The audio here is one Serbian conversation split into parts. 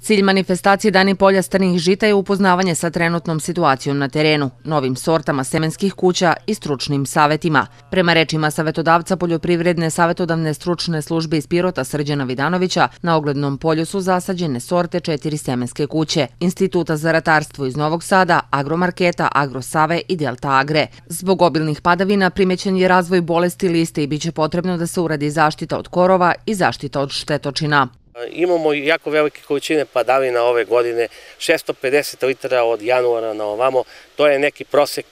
Cilj manifestacije Dani polja strnih žita je upoznavanje sa trenutnom situacijom na terenu, novim sortama semenskih kuća i stručnim savetima. Prema rečima savetodavca Poljoprivredne savetodavne stručne službe iz Pirota Srđana Vidanovića, na oglednom polju su zasađene sorte četiri semenske kuće, Instituta za ratarstvo iz Novog Sada, Agromarketa, Agrosave i Delta Agre. Zbog obilnih padavina primećen je razvoj bolesti liste i biće potrebno da se uradi zaštita od korova i zaštita od štetočina. Imamo jako velike količine padavina ove godine, 650 litara od januara na ovamo, to je neki prosek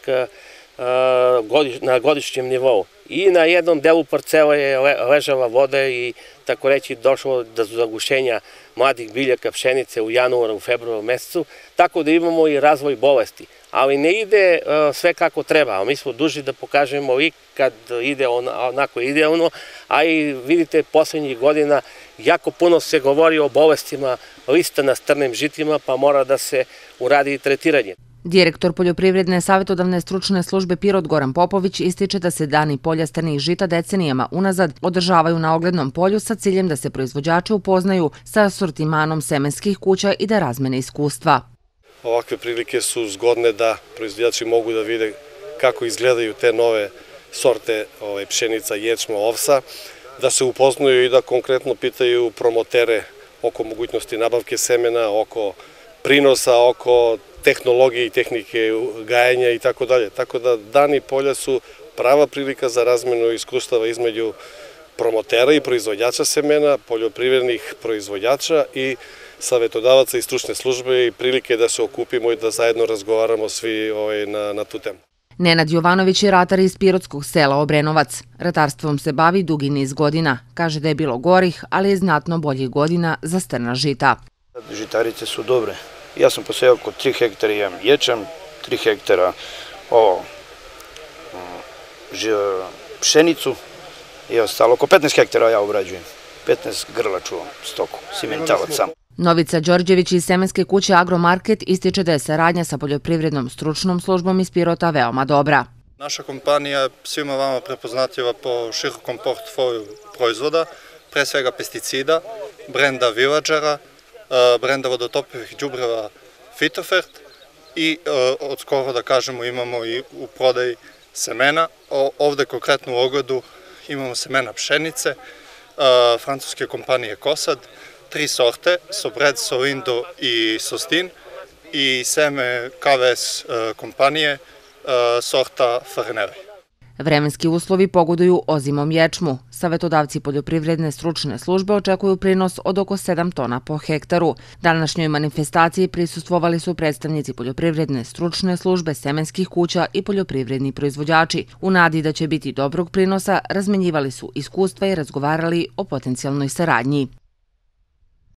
Uh, godiš, na godišnjem nivou. I na jednom delu parcele je le, ležala voda i tako reći došlo do zagušenja mladih biljaka pšenice u januaru, u februaru mesecu, tako da imamo i razvoj bolesti. Ali ne ide uh, sve kako treba, a mi smo duži da pokažemo i kad ide onako idealno, a i vidite poslednjih godina jako puno se govori o bolestima lista na strnim žitima, pa mora da se uradi i tretiranje. Direktor Poljoprivredne savjetodavne stručne službe Pirot Goran Popović ističe da se dani poljasternih žita decenijama unazad održavaju na oglednom polju sa ciljem da se proizvođači upoznaju sa sortimanom semenskih kuća i da razmene iskustva. Ovakve prilike su zgodne da proizvođači mogu da vide kako izgledaju te nove sorte ovaj, pšenica, ječma, ovsa, da se upoznaju i da konkretno pitaju promotere oko mogućnosti nabavke semena, oko prinosa, oko tehnologije i tehnike gajanja i tako dalje. Tako da dani polja su prava prilika za razmenu iskustava između promotera i proizvođača semena, poljoprivrednih proizvođača i savjetodavaca i stručne službe i prilike da se okupimo i da zajedno razgovaramo svi ovaj, na, na tu temu. Nenad Jovanović je ratar iz pirotskog sela Obrenovac. Ratarstvom se bavi dugi niz godina. Kaže da je bilo gorih, ali je znatno boljih godina za strna žita. Žitarice su dobre. Ja sam posejao oko 3 hektara imam ječam, 3 hektara ovo, mm, ž, pšenicu i ostalo. Oko 15 hektara ja obrađujem. 15 grla čuvam stoku, simentalac sam. Novica Đorđević iz semenske kuće Agromarket ističe da je saradnja sa poljoprivrednom stručnom službom iz Pirota veoma dobra. Naša kompanija je svima vama prepoznatljiva po širokom portfolju proizvoda, pre svega pesticida, brenda Villađara, brenda vodotopivih džubreva Fitofert i od skoro da kažemo imamo i u prodaji semena. Ovde konkretno u Ogadu imamo semena pšenice, francuske kompanije Kosad, tri sorte, Sobred, Solindo i Sostin i seme KVS kompanije sorta Farneri. Vremenski uslovi pogoduju ozimom ječmu. Savetodavci poljoprivredne stručne službe očekuju prinos od oko 7 tona po hektaru. Današnjoj manifestaciji prisustvovali su predstavnici poljoprivredne stručne službe semenskih kuća i poljoprivredni proizvođači. U nadi da će biti dobrog prinosa, razmenjivali su iskustva i razgovarali o potencijalnoj saradnji.